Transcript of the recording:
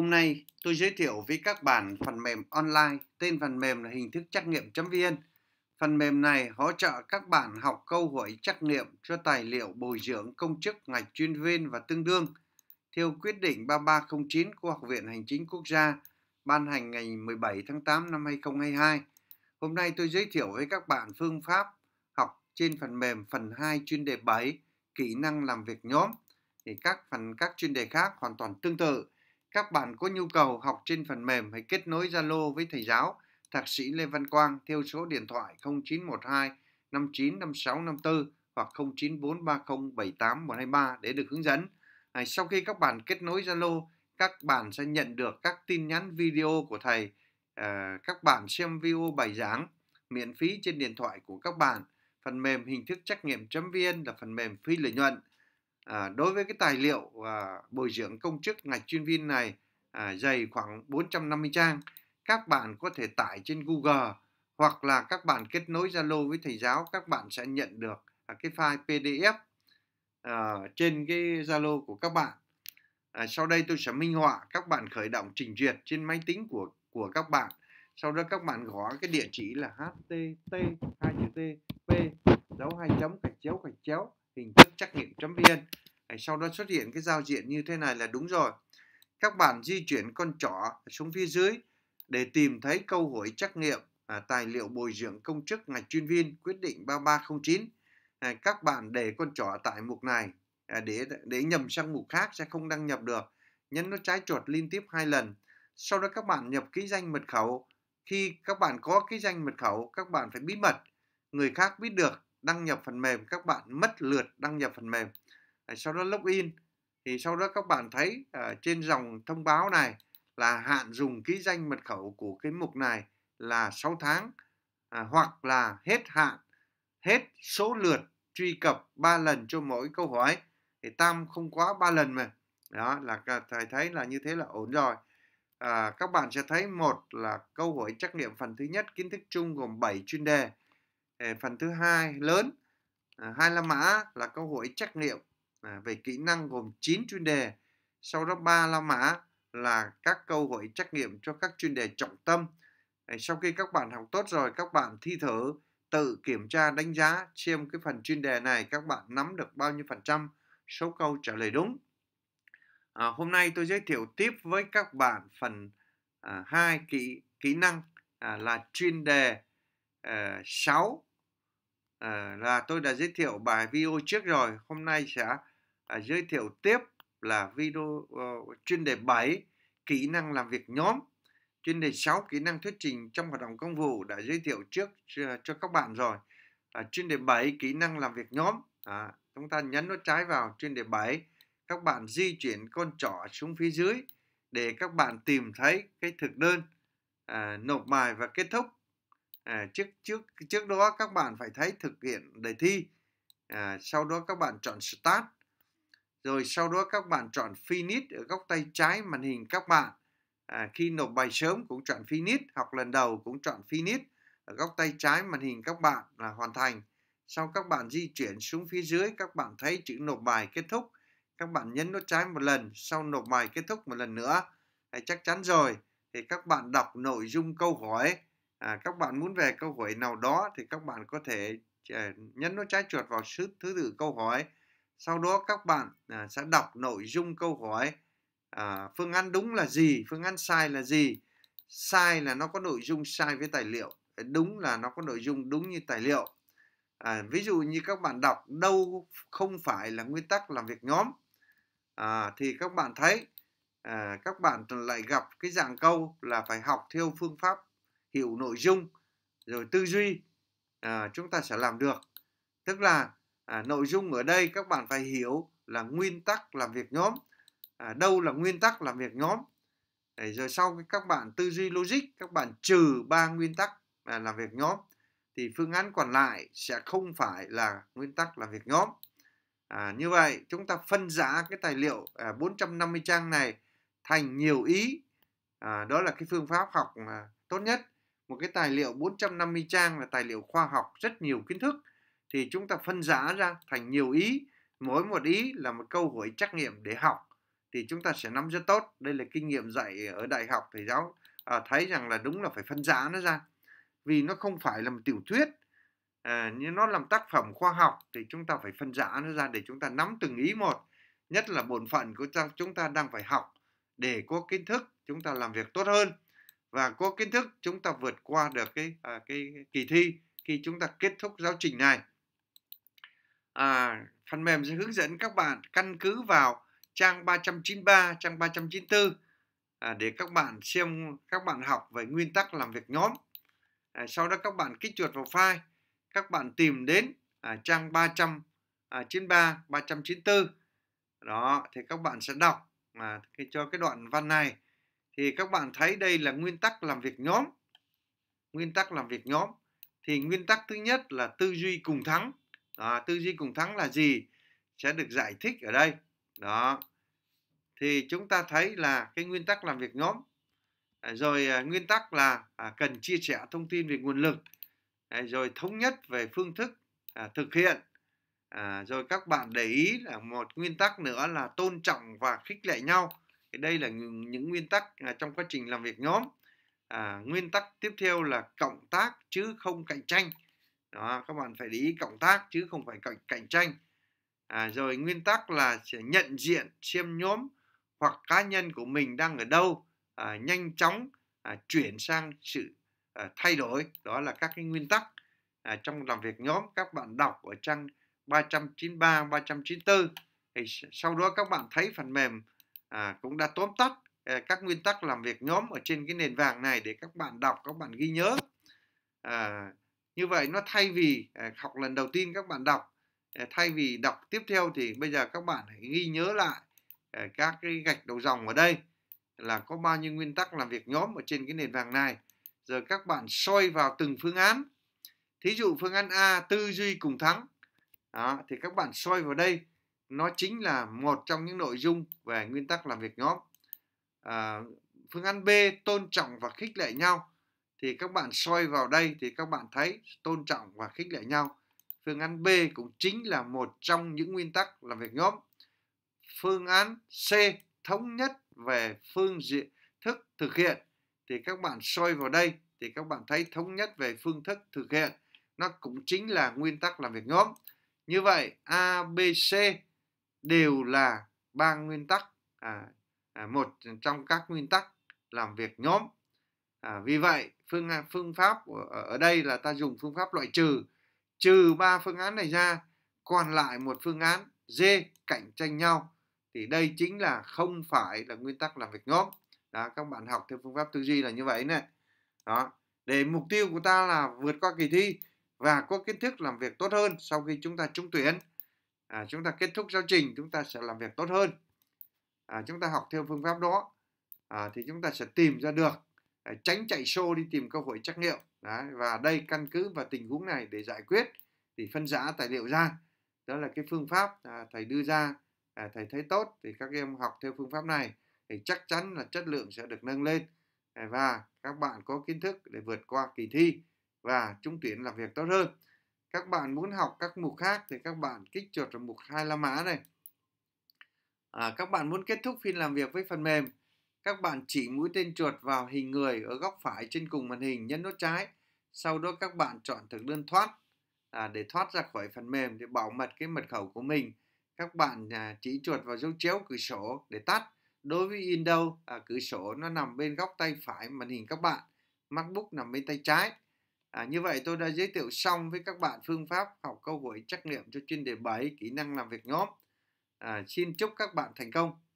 Hôm nay tôi giới thiệu với các bạn phần mềm online tên phần mềm là hình thức trắc nghiệm.vn. Phần mềm này hỗ trợ các bạn học câu hỏi trắc nghiệm cho tài liệu bồi dưỡng công chức ngạch chuyên viên và tương đương theo quyết định 3309 của Học viện Hành chính Quốc gia ban hành ngày 17 tháng 8 năm 2022. Hôm nay tôi giới thiệu với các bạn phương pháp học trên phần mềm phần 2 chuyên đề 7 kỹ năng làm việc nhóm thì các phần các chuyên đề khác hoàn toàn tương tự các bạn có nhu cầu học trên phần mềm hãy kết nối Zalo với thầy giáo Thạc sĩ Lê Văn Quang theo số điện thoại 0912 59 56 54 hoặc 094 78 123 để được hướng dẫn. À, sau khi các bạn kết nối Zalo, các bạn sẽ nhận được các tin nhắn video của thầy. À, các bạn xem video bài giảng miễn phí trên điện thoại của các bạn. Phần mềm hình thức trắc nghiệm chấm viên là phần mềm phi lợi nhuận À, đối với cái tài liệu à, bồi dưỡng công chức ngạch chuyên viên này à, dày khoảng 450 trang. Các bạn có thể tải trên Google hoặc là các bạn kết nối Zalo với thầy giáo các bạn sẽ nhận được à, cái file PDF à, trên cái Zalo của các bạn. À, sau đây tôi sẽ minh họa các bạn khởi động trình duyệt trên máy tính của của các bạn. Sau đó các bạn gõ cái địa chỉ là http 2 chữ t p dấu hai chấm gạch chéo gạch chéo hình thức trắc nghiệm chấm vn sau đó xuất hiện cái giao diện như thế này là đúng rồi các bạn di chuyển con trỏ xuống phía dưới để tìm thấy câu hỏi trắc nghiệm à, tài liệu bồi dưỡng công chức ngạch chuyên viên quyết định 3309 à, các bạn để con trỏ tại mục này à, để để nhầm sang mục khác sẽ không đăng nhập được nhấn nó trái chuột liên tiếp hai lần sau đó các bạn nhập ký danh mật khẩu khi các bạn có ký danh mật khẩu các bạn phải bí mật người khác biết được đăng nhập phần mềm các bạn mất lượt đăng nhập phần mềm sau đó login thì sau đó các bạn thấy ở trên dòng thông báo này là hạn dùng ký danh mật khẩu của cái mục này là 6 tháng à, hoặc là hết hạn hết số lượt truy cập 3 lần cho mỗi câu hỏi thì tam không quá 3 lần mà đó là thầy thấy là như thế là ổn rồi à, các bạn sẽ thấy một là câu hỏi trắc nghiệm phần thứ nhất kiến thức chung gồm 7 chuyên đề phần thứ hai lớn à, hai là mã là câu hỏi trắc nghiệm à, về kỹ năng gồm 9 chuyên đề, sau đó 3 la mã là các câu hỏi trắc nghiệm cho các chuyên đề trọng tâm. À, sau khi các bạn học tốt rồi, các bạn thi thử, tự kiểm tra đánh giá xem cái phần chuyên đề này các bạn nắm được bao nhiêu phần trăm số câu trả lời đúng. À, hôm nay tôi giới thiệu tiếp với các bạn phần à, 2 kỹ kỹ năng à, là chuyên đề à, 6 à, là tôi đã giới thiệu bài video trước rồi. Hôm nay sẽ à, giới thiệu tiếp là video uh, chuyên đề 7 kỹ năng làm việc nhóm chuyên đề 6 kỹ năng thuyết trình trong hoạt động công vụ đã giới thiệu trước cho, cho các bạn rồi à, chuyên đề 7 kỹ năng làm việc nhóm à, chúng ta nhấn nút trái vào chuyên đề 7 các bạn di chuyển con trỏ xuống phía dưới để các bạn tìm thấy cái thực đơn à, nộp bài và kết thúc à, trước trước trước đó các bạn phải thấy thực hiện đề thi à, sau đó các bạn chọn start rồi sau đó các bạn chọn Finish ở góc tay trái màn hình các bạn. À, khi nộp bài sớm cũng chọn Finish, học lần đầu cũng chọn Finish ở góc tay trái màn hình các bạn là hoàn thành. Sau các bạn di chuyển xuống phía dưới, các bạn thấy chữ nộp bài kết thúc. Các bạn nhấn nút trái một lần, sau nộp bài kết thúc một lần nữa. À, chắc chắn rồi, thì các bạn đọc nội dung câu hỏi. À, các bạn muốn về câu hỏi nào đó thì các bạn có thể ờ, nhấn nút trái chuột vào thứ tự câu hỏi sau đó các bạn à, sẽ đọc nội dung câu hỏi à, phương án đúng là gì phương án sai là gì sai là nó có nội dung sai với tài liệu đúng là nó có nội dung đúng như tài liệu à, ví dụ như các bạn đọc đâu không phải là nguyên tắc làm việc nhóm à, thì các bạn thấy à, các bạn lại gặp cái dạng câu là phải học theo phương pháp hiểu nội dung rồi tư duy à, chúng ta sẽ làm được tức là à, nội dung ở đây các bạn phải hiểu là nguyên tắc làm việc nhóm à, đâu là nguyên tắc làm việc nhóm để rồi sau khi các bạn tư duy logic các bạn trừ ba nguyên tắc à, làm việc nhóm thì phương án còn lại sẽ không phải là nguyên tắc làm việc nhóm à, như vậy chúng ta phân giá cái tài liệu à, 450 trang này thành nhiều ý à, đó là cái phương pháp học à, tốt nhất một cái tài liệu 450 trang là tài liệu khoa học rất nhiều kiến thức thì chúng ta phân giá ra thành nhiều ý mỗi một ý là một câu hỏi trắc nghiệm để học thì chúng ta sẽ nắm rất tốt đây là kinh nghiệm dạy ở đại học thầy giáo à, thấy rằng là đúng là phải phân giá nó ra vì nó không phải là một tiểu thuyết à, như nó làm tác phẩm khoa học thì chúng ta phải phân giá nó ra để chúng ta nắm từng ý một nhất là bổn phận của chúng ta đang phải học để có kiến thức chúng ta làm việc tốt hơn và có kiến thức chúng ta vượt qua được cái à, cái kỳ thi khi chúng ta kết thúc giáo trình này à, phần mềm sẽ hướng dẫn các bạn căn cứ vào trang 393, trang 394 à, để các bạn xem các bạn học về nguyên tắc làm việc nhóm. À, sau đó các bạn kích chuột vào file, các bạn tìm đến à, trang 393, 394. Đó, thì các bạn sẽ đọc mà cho cái đoạn văn này thì các bạn thấy đây là nguyên tắc làm việc nhóm. Nguyên tắc làm việc nhóm thì nguyên tắc thứ nhất là tư duy cùng thắng đó, tư duy cùng thắng là gì sẽ được giải thích ở đây đó thì chúng ta thấy là cái nguyên tắc làm việc nhóm à, rồi à, nguyên tắc là à, cần chia sẻ thông tin về nguồn lực rồi thống nhất về phương thức thực hiện à, rồi các bạn để ý là một nguyên tắc nữa là tôn trọng và khích lệ nhau thì đây là những nguyên tắc trong quá trình làm việc nhóm à, nguyên tắc tiếp theo là cộng tác chứ không cạnh tranh đó các bạn phải để ý cộng tác chứ không phải cạnh cạnh tranh à, rồi nguyên tắc là sẽ nhận diện xem nhóm hoặc cá nhân của mình đang ở đâu à, nhanh chóng à, chuyển sang sự à, thay đổi đó là các cái nguyên tắc à, trong làm việc nhóm các bạn đọc ở trang 393 394 thì sau đó các bạn thấy phần mềm à, cũng đã tóm tắt à, các nguyên tắc làm việc nhóm ở trên cái nền vàng này để các bạn đọc các bạn ghi nhớ à, như vậy nó thay vì à, học lần đầu tiên các bạn đọc à, thay vì đọc tiếp theo thì bây giờ các bạn hãy ghi nhớ lại à, các cái gạch đầu dòng ở đây là có bao nhiêu nguyên tắc làm việc nhóm ở trên cái nền vàng này giờ các bạn soi vào từng phương án thí dụ phương án A tư duy cùng thắng đó, thì các bạn soi vào đây nó chính là một trong những nội dung về nguyên tắc làm việc nhóm à, phương án B tôn trọng và khích lệ nhau thì các bạn soi vào đây thì các bạn thấy tôn trọng và khích lệ nhau. Phương án B cũng chính là một trong những nguyên tắc làm việc nhóm. Phương án C thống nhất về phương diện thức thực hiện thì các bạn soi vào đây thì các bạn thấy thống nhất về phương thức thực hiện nó cũng chính là nguyên tắc làm việc nhóm. Như vậy A, B, C đều là ba nguyên tắc à, à, một trong các nguyên tắc làm việc nhóm à, vì vậy phương phương pháp ở đây là ta dùng phương pháp loại trừ trừ ba phương án này ra còn lại một phương án d cạnh tranh nhau thì đây chính là không phải là nguyên tắc làm việc nhóm đó các bạn học theo phương pháp tư duy là như vậy này đó để mục tiêu của ta là vượt qua kỳ thi và có kiến thức làm việc tốt hơn sau khi chúng ta trúng tuyển à, chúng ta kết thúc giáo trình chúng ta sẽ làm việc tốt hơn à, chúng ta học theo phương pháp đó à, thì chúng ta sẽ tìm ra được tránh chạy xô đi tìm cơ hội trắc nghiệm Đấy, và đây căn cứ vào tình huống này để giải quyết thì phân giã tài liệu ra đó là cái phương pháp à, thầy đưa ra à, thầy thấy tốt thì các em học theo phương pháp này thì chắc chắn là chất lượng sẽ được nâng lên à, và các bạn có kiến thức để vượt qua kỳ thi và trúng tuyển làm việc tốt hơn các bạn muốn học các mục khác thì các bạn kích chuột vào mục hai la mã này à, các bạn muốn kết thúc phiên làm việc với phần mềm các bạn chỉ mũi tên chuột vào hình người ở góc phải trên cùng màn hình nhấn nút trái. Sau đó các bạn chọn thực đơn thoát à, để thoát ra khỏi phần mềm để bảo mật cái mật khẩu của mình. Các bạn à, chỉ chuột vào dấu chéo cửa sổ để tắt. Đối với Windows, à, cửa sổ nó nằm bên góc tay phải màn hình các bạn. MacBook nằm bên tay trái. À, như vậy tôi đã giới thiệu xong với các bạn phương pháp học câu hỏi trắc nghiệm cho chuyên đề 7 kỹ năng làm việc nhóm. À, xin chúc các bạn thành công.